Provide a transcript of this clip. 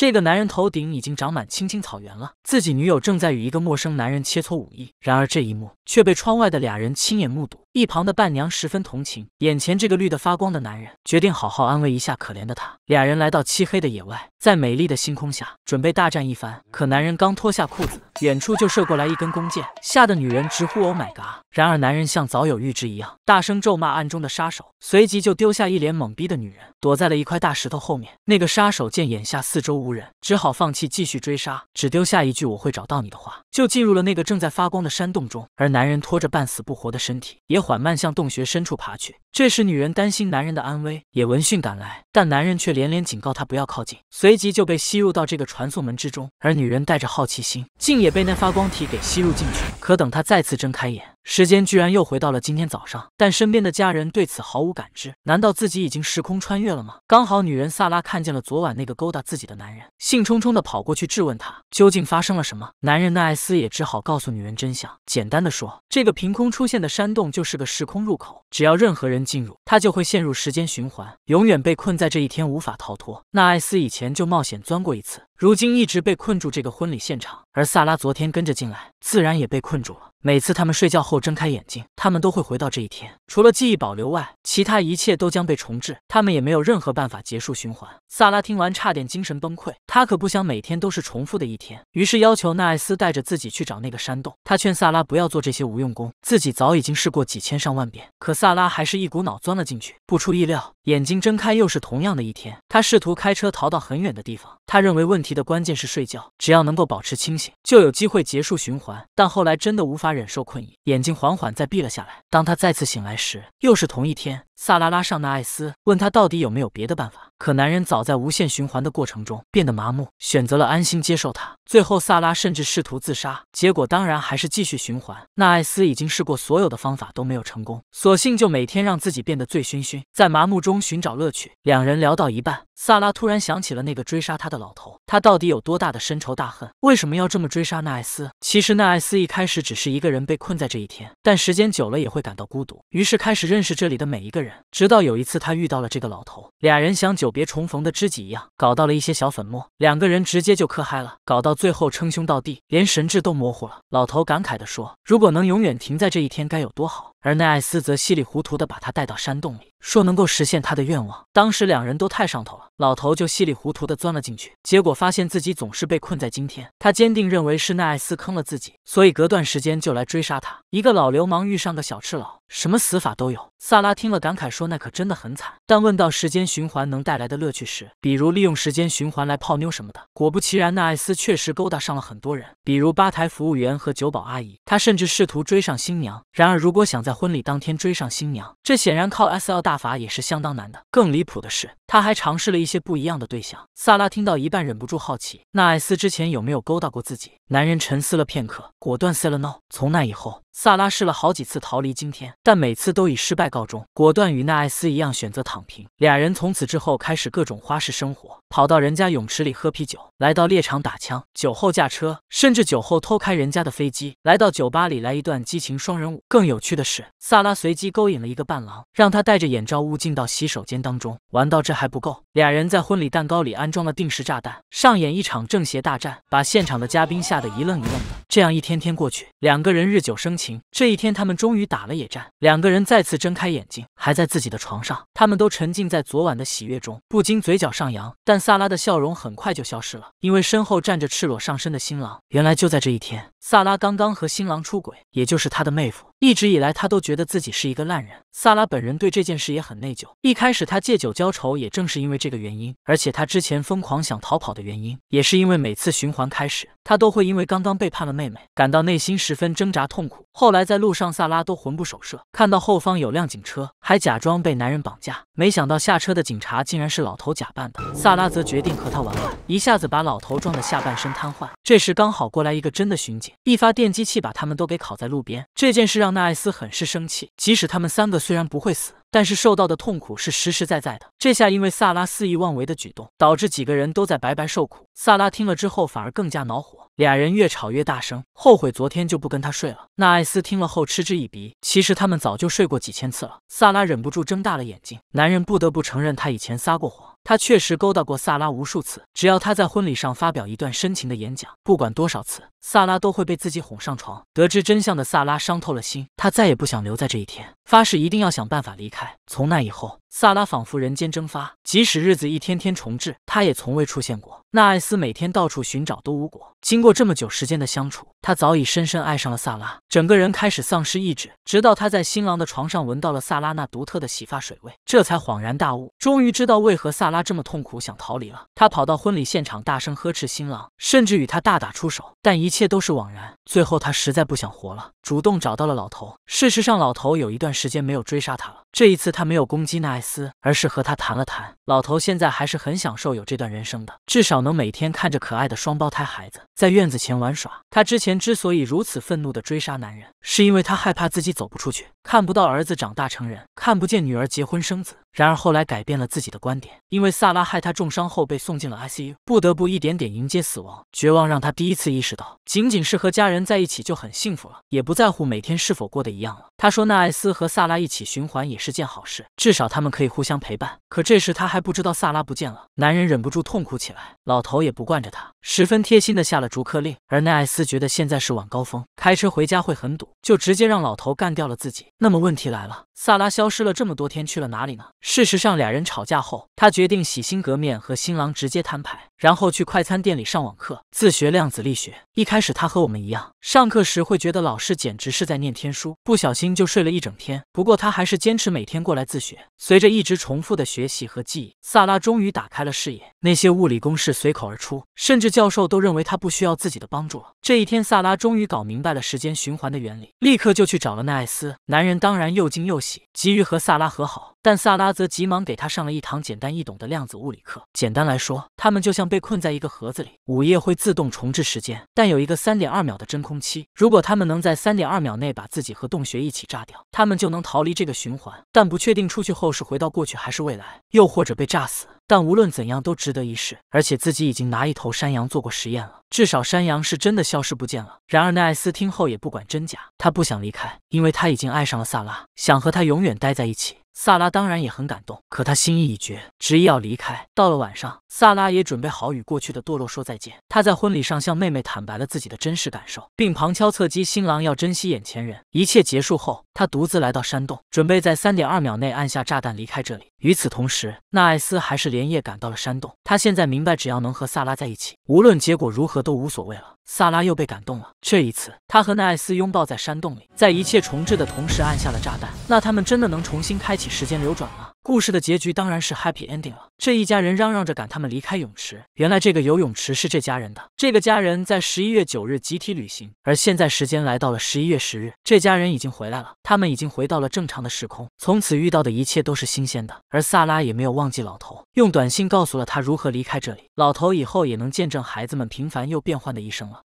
这个男人头顶已经长满青青草原了，自己女友正在与一个陌生男人切磋武艺，然而这一幕却被窗外的俩人亲眼目睹。一旁的伴娘十分同情眼前这个绿的发光的男人，决定好好安慰一下可怜的他。俩人来到漆黑的野外，在美丽的星空下准备大战一番。可男人刚脱下裤子，远处就射过来一根弓箭，吓得女人直呼 “Oh my god”。然而男人像早有预知一样，大声咒骂暗中的杀手，随即就丢下一脸懵逼的女人，躲在了一块大石头后面。那个杀手见眼下四周无人，只好放弃继续追杀，只丢下一句“我会找到你”的话，就进入了那个正在发光的山洞中。而男人拖着半死不活的身体也。缓慢向洞穴深处爬去。这时，女人担心男人的安危，也闻讯赶来，但男人却连连警告她不要靠近，随即就被吸入到这个传送门之中。而女人带着好奇心，竟也被那发光体给吸入进去。可等她再次睁开眼，时间居然又回到了今天早上。但身边的家人对此毫无感知，难道自己已经时空穿越了吗？刚好女人萨拉看见了昨晚那个勾搭自己的男人，兴冲冲的跑过去质问他究竟发生了什么。男人奈斯也只好告诉女人真相。简单的说，这个凭空出现的山洞就是个时空入口，只要任何人。进入，他就会陷入时间循环，永远被困在这一天，无法逃脱。那艾斯以前就冒险钻过一次，如今一直被困住这个婚礼现场。而萨拉昨天跟着进来，自然也被困住了。每次他们睡觉后睁开眼睛，他们都会回到这一天。除了记忆保留外，其他一切都将被重置。他们也没有任何办法结束循环。萨拉听完差点精神崩溃，他可不想每天都是重复的一天。于是要求纳艾斯带着自己去找那个山洞。他劝萨拉不要做这些无用功，自己早已经试过几千上万遍。可萨拉还是一股脑钻了进去。不出意料，眼睛睁开又是同样的一天。他试图开车逃到很远的地方。他认为问题的关键是睡觉，只要能够保持清醒，就有机会结束循环。但后来真的无法。忍受困意，眼睛缓缓再闭了下来。当他再次醒来时，又是同一天。萨拉拉上那艾斯问他到底有没有别的办法，可男人早在无限循环的过程中变得麻木，选择了安心接受他。最后，萨拉甚至试图自杀，结果当然还是继续循环。那艾斯已经试过所有的方法都没有成功，索性就每天让自己变得醉醺醺，在麻木中寻找乐趣。两人聊到一半。萨拉突然想起了那个追杀他的老头，他到底有多大的深仇大恨？为什么要这么追杀纳艾斯？其实纳艾斯一开始只是一个人被困在这一天，但时间久了也会感到孤独，于是开始认识这里的每一个人。直到有一次他遇到了这个老头，俩人像久别重逢的知己一样，搞到了一些小粉末，两个人直接就嗑嗨了，搞到最后称兄道弟，连神智都模糊了。老头感慨地说：“如果能永远停在这一天，该有多好。”而奈艾斯则稀里糊涂地把他带到山洞里，说能够实现他的愿望。当时两人都太上头了，老头就稀里糊涂地钻了进去，结果发现自己总是被困在今天。他坚定认为是奈艾斯坑了自己。所以隔段时间就来追杀他。一个老流氓遇上个小赤佬，什么死法都有。萨拉听了感慨说：“那可真的很惨。”但问到时间循环能带来的乐趣时，比如利用时间循环来泡妞什么的，果不其然，那艾斯确实勾搭上了很多人，比如吧台服务员和酒保阿姨。他甚至试图追上新娘。然而，如果想在婚礼当天追上新娘，这显然靠 S L 大法也是相当难的。更离谱的是，他还尝试了一些不一样的对象。萨拉听到一半忍不住好奇：那艾斯之前有没有勾搭过自己？男人沉思了片刻。果断塞了 no。从那以后。萨拉试了好几次逃离今天，但每次都以失败告终。果断与奈艾斯一样选择躺平，俩人从此之后开始各种花式生活，跑到人家泳池里喝啤酒，来到猎场打枪，酒后驾车，甚至酒后偷开人家的飞机，来到酒吧里来一段激情双人舞。更有趣的是，萨拉随机勾引了一个伴郎，让他戴着眼罩物进到洗手间当中玩。到这还不够，俩人在婚礼蛋糕里安装了定时炸弹，上演一场正邪大战，把现场的嘉宾吓得一愣一愣的。这样一天天过去，两个人日久生。这一天，他们终于打了野战。两个人再次睁开眼睛，还在自己的床上。他们都沉浸在昨晚的喜悦中，不禁嘴角上扬。但萨拉的笑容很快就消失了，因为身后站着赤裸上身的新郎。原来就在这一天。萨拉刚刚和新郎出轨，也就是他的妹夫。一直以来，他都觉得自己是一个烂人。萨拉本人对这件事也很内疚。一开始，他借酒浇愁，也正是因为这个原因。而且他之前疯狂想逃跑的原因，也是因为每次循环开始，他都会因为刚刚背叛了妹妹，感到内心十分挣扎痛苦。后来在路上，萨拉都魂不守舍，看到后方有辆警车，还假装被男人绑架。没想到下车的警察竟然是老头假扮的。萨拉则决定和他玩玩，一下子把老头撞得下半身瘫痪。这时刚好过来一个真的巡警。一发电机器把他们都给烤在路边，这件事让纳艾斯很是生气。即使他们三个虽然不会死。但是受到的痛苦是实实在在的。这下因为萨拉肆意妄为的举动，导致几个人都在白白受苦。萨拉听了之后反而更加恼火，俩人越吵越大声，后悔昨天就不跟他睡了。那艾斯听了后嗤之以鼻，其实他们早就睡过几千次了。萨拉忍不住睁大了眼睛，男人不得不承认他以前撒过谎，他确实勾搭过萨拉无数次。只要他在婚礼上发表一段深情的演讲，不管多少次，萨拉都会被自己哄上床。得知真相的萨拉伤透了心，他再也不想留在这一天，发誓一定要想办法离开。开。从那以后，萨拉仿佛人间蒸发。即使日子一天天重置，她也从未出现过。那艾斯每天到处寻找都无果。经过这么久时间的相处，他早已深深爱上了萨拉，整个人开始丧失意志。直到他在新郎的床上闻到了萨拉那独特的洗发水味，这才恍然大悟，终于知道为何萨拉这么痛苦，想逃离了。他跑到婚礼现场，大声呵斥新郎，甚至与他大打出手。但一切都是枉然。最后，他实在不想活了，主动找到了老头。事实上，老头有一段时间没有追杀他了。这一次，他。他没有攻击奈斯，而是和他谈了谈。老头现在还是很享受有这段人生的，至少能每天看着可爱的双胞胎孩子在院子前玩耍。他之前之所以如此愤怒地追杀男人，是因为他害怕自己走不出去，看不到儿子长大成人，看不见女儿结婚生子。然而后来改变了自己的观点，因为萨拉害他重伤后被送进了 ICU，不得不一点点迎接死亡。绝望让他第一次意识到，仅仅是和家人在一起就很幸福了，也不在乎每天是否过得一样了。他说：“那艾斯和萨拉一起循环也是件好事，至少他们可以互相陪伴。”可这时他还不知道萨拉不见了，男人忍不住痛哭起来。老头也不惯着他，十分贴心的下了逐客令。而奈艾斯觉得现在是晚高峰，开车回家会很堵，就直接让老头干掉了自己。那么问题来了，萨拉消失了这么多天，去了哪里呢？事实上，俩人吵架后，他决定洗心革面，和新郎直接摊牌，然后去快餐店里上网课，自学量子力学。一开始他和我们一样，上课时会觉得老师简直是在念天书，不小心就睡了一整天。不过他还是坚持每天过来自学。随着一直重复的学。学习和记忆，萨拉终于打开了视野，那些物理公式随口而出，甚至教授都认为他不需要自己的帮助了。这一天，萨拉终于搞明白了时间循环的原理，立刻就去找了奈艾斯。男人当然又惊又喜，急于和萨拉和好，但萨拉则急忙给他上了一堂简单易懂的量子物理课。简单来说，他们就像被困在一个盒子里，午夜会自动重置时间，但有一个三点二秒的真空期。如果他们能在三点二秒内把自己和洞穴一起炸掉，他们就能逃离这个循环。但不确定出去后是回到过去还是未来。又或者被炸死，但无论怎样都值得一试，而且自己已经拿一头山羊做过实验了。至少山羊是真的消失不见了。然而奈艾斯听后也不管真假，他不想离开，因为他已经爱上了萨拉，想和他永远待在一起。萨拉当然也很感动，可他心意已决，执意要离开。到了晚上，萨拉也准备好与过去的堕落说再见。他在婚礼上向妹妹坦白了自己的真实感受，并旁敲侧击新郎要珍惜眼前人。一切结束后，他独自来到山洞，准备在三点二秒内按下炸弹离开这里。与此同时，纳艾斯还是连夜赶到了山洞。他现在明白，只要能和萨拉在一起，无论结果如何。都无所谓了，萨拉又被感动了。这一次，他和奈艾斯拥抱在山洞里，在一切重置的同时，按下了炸弹。那他们真的能重新开启时间流转吗？故事的结局当然是 happy ending 了。这一家人嚷嚷着赶他们离开泳池，原来这个游泳池是这家人的。这个家人在十一月九日集体旅行，而现在时间来到了十一月十日，这家人已经回来了，他们已经回到了正常的时空，从此遇到的一切都是新鲜的。而萨拉也没有忘记老头，用短信告诉了他如何离开这里，老头以后也能见证孩子们平凡又变幻的一生了。